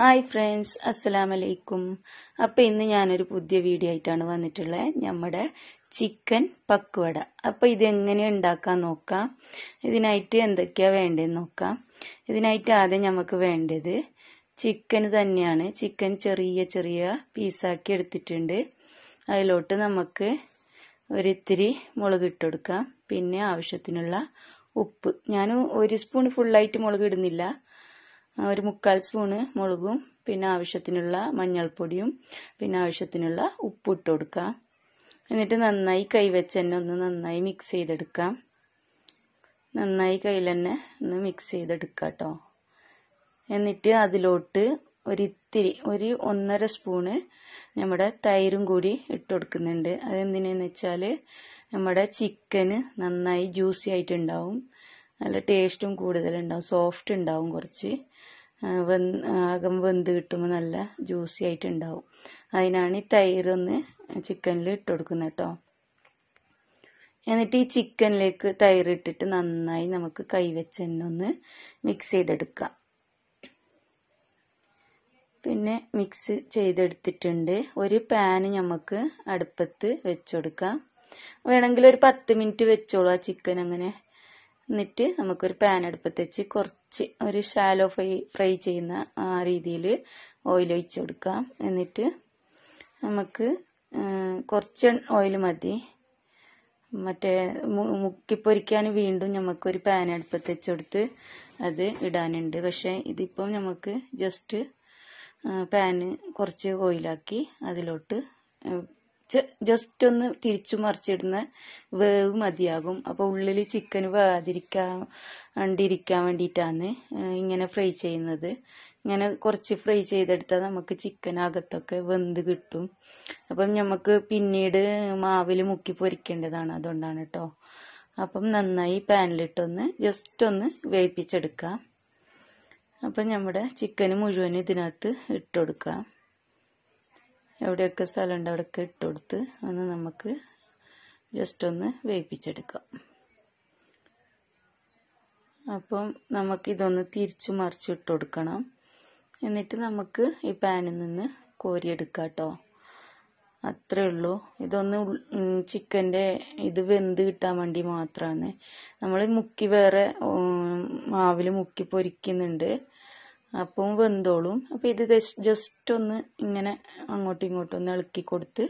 hi friends അസ്സലാം വലൈക്കും അപ്പോൾ ഇന്ന് ഞാനൊരു പുതിയ വീഡിയോ ആയിട്ടാണ് വന്നിട്ടുള്ളത് നമ്മുടെ ചിക്കൻ പക്വട അപ്പോൾ ഇതെങ്ങനെ ഉണ്ടാക്കാൻ നോക്കാം ഇതിനായിട്ട് എന്തൊക്കെയാണ് വേണ്ടതെന്ന് നോക്കാം ഇതിനായിട്ട് ആദ്യം നമുക്ക് വേണ്ടത് ചിക്കൻ തന്നെയാണ് ചിക്കൻ ചെറിയ ചെറിയ പീസാക്കി എടുത്തിട്ടുണ്ട് അതിലോട്ട് നമുക്ക് ഒരിത്തിരി മുളക് ഇട്ടുകൊടുക്കാം പിന്നെ ആവശ്യത്തിനുള്ള ഉപ്പ് ഞാൻ ഒരു സ്പൂൺ ഫുള്ളായിട്ട് മുളക് ഇടുന്നില്ല ഒരു മുക്കാൽ സ്പൂണ് മുളകും പിന്നെ ആവശ്യത്തിനുള്ള മഞ്ഞൾപ്പൊടിയും പിന്നെ ആവശ്യത്തിനുള്ള ഉപ്പ് ഇട്ട് കൊടുക്കാം എന്നിട്ട് നന്നായി കൈവച്ച് തന്നെ ഒന്ന് നന്നായി മിക്സ് ചെയ്തെടുക്കാം നന്നായി കയ്യിൽ തന്നെ ഒന്ന് മിക്സ് ചെയ്തെടുക്കുക കേട്ടോ എന്നിട്ട് അതിലോട്ട് ഒരിത്തിരി ഒരു ഒന്നര സ്പൂണ് നമ്മുടെ തൈരും കൂടി ഇട്ട് കൊടുക്കുന്നുണ്ട് അതെന്തിനാന്ന് വെച്ചാൽ നമ്മുടെ ചിക്കന് നന്നായി ജ്യൂസി ആയിട്ടുണ്ടാവും നല്ല ടേസ്റ്റും കൂടുതലുണ്ടാവും സോഫ്റ്റ് ഉണ്ടാവും കുറച്ച് വെന്ത് ആകം വെന്ത് കിട്ടുമ്പോൾ നല്ല ജ്യൂസി ആയിട്ടുണ്ടാവും അതിനാണ് ഈ തൈരൊന്ന് ചിക്കനിൽ ഇട്ട് കൊടുക്കുന്നത് കേട്ടോ എന്നിട്ട് ഈ ചിക്കനിലേക്ക് തൈര് ഇട്ടിട്ട് നന്നായി നമുക്ക് കൈവച്ച് തന്നെ ഒന്ന് മിക്സ് ചെയ്തെടുക്കാം പിന്നെ മിക്സ് ചെയ്തെടുത്തിട്ടുണ്ട് ഒരു പാന് നമുക്ക് അടുപ്പത്ത് വെച്ച് കൊടുക്കാം വേണമെങ്കിൽ ഒരു പത്ത് മിനിറ്റ് വെച്ചോളൂ ആ ചിക്കൻ അങ്ങനെ എന്നിട്ട് നമുക്കൊരു പാൻ അടുപ്പത്ത് വെച്ച് കുറച്ച് ഒരു ഷാലോ ഫ്രൈ ഫ്രൈ ചെയ്യുന്ന ആ രീതിയിൽ ഓയിൽ ഒഴിച്ചു കൊടുക്കാം എന്നിട്ട് നമുക്ക് കുറച്ച് ഓയിൽ മതി മറ്റേ മുക്കിപ്പൊരിക്കാൻ വീണ്ടും നമുക്കൊരു പാൻ അടുപ്പത്ത് വെച്ച് കൊടുത്ത് അത് ഇടാനുണ്ട് പക്ഷേ ഇതിപ്പം നമുക്ക് ജസ്റ്റ് പാന് കുറച്ച് ഓയിലാക്കി അതിലോട്ട് ജസ്റ്റ് ഒന്ന് തിരിച്ചു മറിച്ചിടുന്ന വേവ് മതിയാകും അപ്പൊ ഉള്ളിൽ ചിക്കൻ വേകാതിരിക്കാൻ കണ്ടിരിക്കാൻ വേണ്ടിയിട്ടാണ് ഇങ്ങനെ ഫ്രൈ ചെയ്യുന്നത് ഇങ്ങനെ കുറച്ച് ഫ്രൈ ചെയ്തെടുത്താൽ നമുക്ക് ചിക്കൻ അകത്തൊക്കെ വെന്ത് കിട്ടും അപ്പം നമുക്ക് പിന്നീട് മാവിൽ മുക്കി പൊരിക്കേണ്ടതാണ് അതുകൊണ്ടാണ് കേട്ടോ അപ്പം നന്നായി പാനിലിട്ടൊന്ന് ജസ്റ്റ് ഒന്ന് വേവിപ്പിച്ചെടുക്കാം അപ്പം നമ്മുടെ ചിക്കൻ മുഴുവൻ ഇതിനകത്ത് ഇട്ടുകൊടുക്കാം എവിടെയൊക്കെ സ്ഥലമുണ്ട് അവിടെയൊക്കെ ഇട്ട് കൊടുത്ത് ഒന്ന് നമുക്ക് ജസ്റ്റ് ഒന്ന് വേവിപ്പിച്ചെടുക്കാം അപ്പം നമുക്കിതൊന്ന് തിരിച്ച് മറിച്ച് ഇട്ട് കൊടുക്കണം എന്നിട്ട് നമുക്ക് ഈ പാനിൽ നിന്ന് കോരിയെടുക്കാം കേട്ടോ അത്രേ ഉള്ളൂ ഇതൊന്ന് ചിക്കൻ്റെ ഇത് വെന്ത് കിട്ടാൻ വേണ്ടി മാത്രമാണ് നമ്മൾ മുക്കി വേറെ മാവിൽ മുക്കി പൊരിക്കുന്നുണ്ട് അപ്പം വെന്തോളും അപ്പോൾ ഇത് ജസ്റ്റ് ഒന്ന് ഇങ്ങനെ അങ്ങോട്ടും ഇങ്ങോട്ടും ഒന്ന് ഇളക്കി കൊടുത്ത്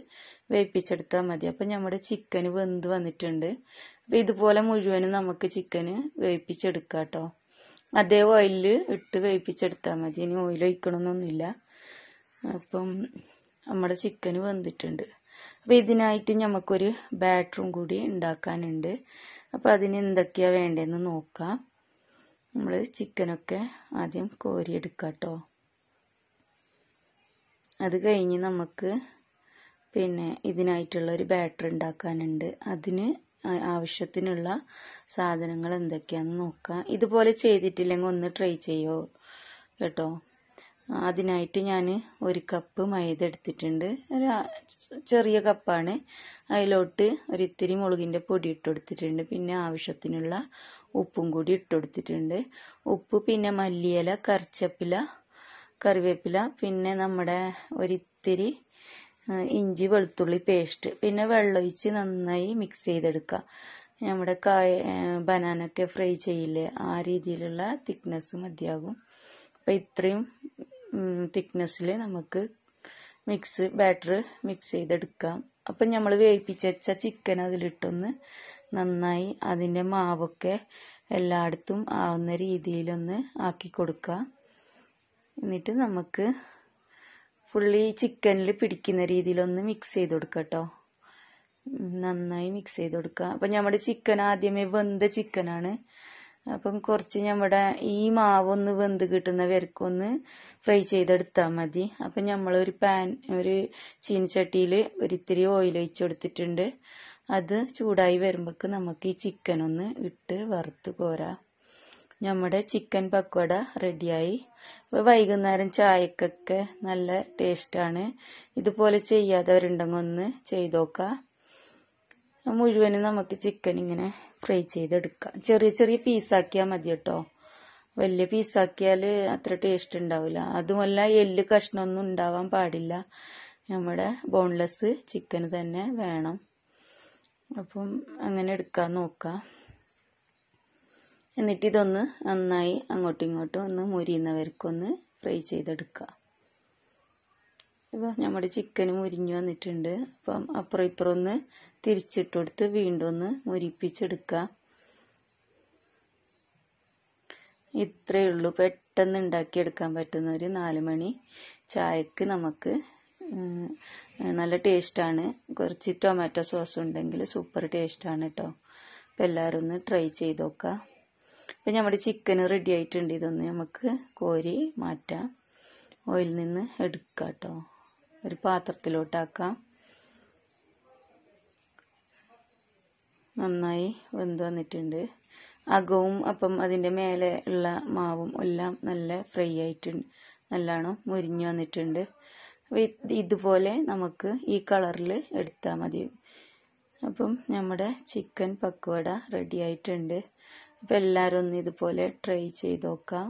വേപ്പിച്ചെടുത്താൽ മതി അപ്പം നമ്മുടെ ചിക്കൻ വെന്ത് വന്നിട്ടുണ്ട് അപ്പോൾ ഇതുപോലെ മുഴുവനും നമുക്ക് ചിക്കന് വേവിപ്പിച്ചെടുക്കാം കേട്ടോ അതേ ഓയിലിൽ ഇട്ട് വേവിപ്പിച്ചെടുത്താൽ മതി ഇനി ഓയിൽ ഒഴിക്കണമെന്നൊന്നുമില്ല അപ്പം നമ്മുടെ ചിക്കൻ വെന്തിട്ടുണ്ട് അപ്പോൾ ഇതിനായിട്ട് നമുക്കൊരു ബാറ്ററും കൂടി ഉണ്ടാക്കാനുണ്ട് അപ്പോൾ അതിന് എന്തൊക്കെയാണ് വേണ്ടതെന്ന് നോക്കാം നമ്മൾ ചിക്കനൊക്കെ ആദ്യം കോരിയെടുക്കുക കേട്ടോ അത് കഴിഞ്ഞ് നമുക്ക് പിന്നെ ഇതിനായിട്ടുള്ള ഒരു ബാറ്റർ ഉണ്ടാക്കാനുണ്ട് അതിന് ആവശ്യത്തിനുള്ള സാധനങ്ങൾ എന്തൊക്കെയാണെന്ന് നോക്കാം ഇതുപോലെ ചെയ്തിട്ടില്ലെങ്കിൽ ഒന്ന് ട്രൈ ചെയ്യോ കേട്ടോ അതിനായിട്ട് ഞാൻ ഒരു കപ്പ് മൈദ എടുത്തിട്ടുണ്ട് ഒരു ചെറിയ കപ്പാണ് അതിലോട്ട് ഒരിത്തിരി മുളകിൻ്റെ പൊടി ഇട്ട് കൊടുത്തിട്ടുണ്ട് പിന്നെ ആവശ്യത്തിനുള്ള ഉപ്പും കൂടി ഇട്ട് കൊടുത്തിട്ടുണ്ട് ഉപ്പ് പിന്നെ മല്ലിയില കറിച്ചപ്പില കറിവേപ്പില പിന്നെ നമ്മുടെ ഒരിത്തിരി ഇഞ്ചി വെളുത്തുള്ളി പേസ്റ്റ് പിന്നെ വെള്ളമൊഴിച്ച് നന്നായി മിക്സ് ചെയ്തെടുക്കുക നമ്മുടെ കായ ബനാനൊക്കെ ഫ്രൈ ചെയ്യില്ലേ ആ രീതിയിലുള്ള തിക്നെസ് മതിയാകും അപ്പം ഇത്രയും തിക്നെസ്സിൽ നമുക്ക് മിക്സ് ബാറ്റർ മിക്സ് ചെയ്തെടുക്കാം അപ്പം നമ്മൾ വേവിപ്പിച്ച് വെച്ച ചിക്കൻ അതിലിട്ടൊന്ന് നന്നായി അതിൻ്റെ മാവൊക്കെ എല്ലായിടത്തും ആവുന്ന രീതിയിലൊന്ന് ആക്കി കൊടുക്കുക എന്നിട്ട് നമുക്ക് ഫുള്ളി ചിക്കനിൽ പിടിക്കുന്ന രീതിയിലൊന്ന് മിക്സ് ചെയ്ത് കൊടുക്കട്ടോ കേട്ടോ നന്നായി മിക്സ് ചെയ്ത് കൊടുക്കുക അപ്പം നമ്മുടെ ചിക്കൻ ആദ്യമേ വെന്ത ചിക്കനാണ് അപ്പം കുറച്ച് നമ്മുടെ ഈ മാവൊന്ന് വെന്ത് കിട്ടുന്ന വരക്കൊന്ന് ഫ്രൈ ചെയ്തെടുത്താൽ മതി അപ്പം നമ്മളൊരു പാൻ ഒരു ചീനച്ചട്ടിയിൽ ഒരിത്തിരി ഓയിൽ ഒഴിച്ച് കൊടുത്തിട്ടുണ്ട് അത് ചൂടായി വരുമ്പോൾക്ക് നമുക്ക് ഈ ചിക്കൻ ഒന്ന് ഇട്ട് വറുത്ത് കോരാം നമ്മുടെ ചിക്കൻ പക്കോട റെഡിയായി ഇപ്പോൾ വൈകുന്നേരം ചായക്കൊക്കെ നല്ല ടേസ്റ്റാണ് ഇതുപോലെ ചെയ്യാത്തവരുണ്ടെങ്കിൽ ഒന്ന് ചെയ്തോക്കാം മുഴുവനും നമുക്ക് ചിക്കൻ ഇങ്ങനെ ഫ്രൈ ചെയ്തെടുക്കാം ചെറിയ ചെറിയ പീസാക്കിയാൽ മതി കേട്ടോ വലിയ പീസാക്കിയാൽ അത്ര ടേസ്റ്റ് ഉണ്ടാവില്ല അതുമല്ല എല്ല് കഷ്ണമൊന്നും ഉണ്ടാവാൻ പാടില്ല നമ്മുടെ ബോൺലെസ് ചിക്കൻ തന്നെ വേണം അപ്പം അങ്ങനെ എടുക്കാൻ നോക്കാം എന്നിട്ട് ഇതൊന്ന് നന്നായി അങ്ങോട്ടും ഇങ്ങോട്ടും ഒന്ന് മുരിയുന്നവർക്കൊന്ന് ഫ്രൈ ചെയ്തെടുക്കുക ഇപ്പോൾ നമ്മുടെ ചിക്കൻ മുരിഞ്ഞ് വന്നിട്ടുണ്ട് അപ്പം അപ്പുറം ഇപ്പുറം ഒന്ന് തിരിച്ചിട്ട് വീണ്ടും ഒന്ന് മുരിപ്പിച്ചെടുക്കുക ഇത്രയേ ഉള്ളൂ പെട്ടെന്ന് ഉണ്ടാക്കിയെടുക്കാൻ പറ്റുന്ന ഒരു നാല് മണി ചായക്ക് നമുക്ക് നല്ല ടേസ്റ്റാണ് കുറച്ച് ടൊമാറ്റോ സോസ് ഉണ്ടെങ്കിൽ സൂപ്പർ ടേസ്റ്റാണ് കേട്ടോ അപ്പം എല്ലാവരും ഒന്ന് ട്രൈ ചെയ്ത് നോക്കുക ഇപ്പം നമ്മുടെ ചിക്കൻ റെഡി ആയിട്ടുണ്ട് ഇതൊന്ന് നമുക്ക് കോരി മാറ്റാം ഓയിൽ നിന്ന് എടുക്കാം കേട്ടോ ഒരു പാത്രത്തിലോട്ടാക്കാം നന്നായി വെന്ത് വന്നിട്ടുണ്ട് അകവും അപ്പം അതിൻ്റെ മേലെ ഉള്ള മാവും എല്ലാം നല്ല ഫ്രൈ ആയിട്ടുണ്ട് നല്ലോണം മുരിഞ്ഞു വന്നിട്ടുണ്ട് ഇതുപോലെ നമുക്ക് ഈ കളറിൽ എടുത്താൽ മതി അപ്പം നമ്മുടെ ചിക്കൻ പക്വട റെഡി ആയിട്ടുണ്ട് അപ്പം എല്ലാവരും ഒന്ന് ഇതുപോലെ ട്രൈ ചെയ്ത് നോക്കാം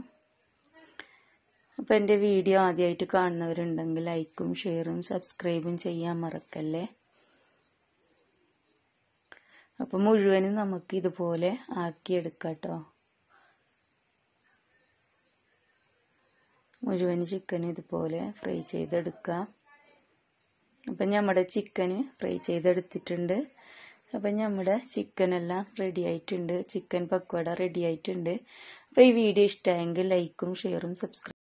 അപ്പോൾ എൻ്റെ വീഡിയോ ആദ്യമായിട്ട് കാണുന്നവരുണ്ടെങ്കിൽ ലൈക്കും ഷെയറും സബ്സ്ക്രൈബും ചെയ്യാൻ മറക്കല്ലേ അപ്പോൾ മുഴുവനും നമുക്ക് ഇതുപോലെ ആക്കിയെടുക്കാട്ടോ മുഴുവൻ ചിക്കൻ ഇതുപോലെ ഫ്രൈ ചെയ്തെടുക്കാം അപ്പം നമ്മുടെ ചിക്കൻ ഫ്രൈ ചെയ്തെടുത്തിട്ടുണ്ട് അപ്പം നമ്മുടെ ചിക്കനെല്ലാം റെഡി ആയിട്ടുണ്ട് ചിക്കൻ പക്കോട റെഡി ആയിട്ടുണ്ട് അപ്പോൾ ഈ വീഡിയോ ഇഷ്ടമായെങ്കിൽ ലൈക്കും ഷെയറും സബ്സ്ക്രൈബ്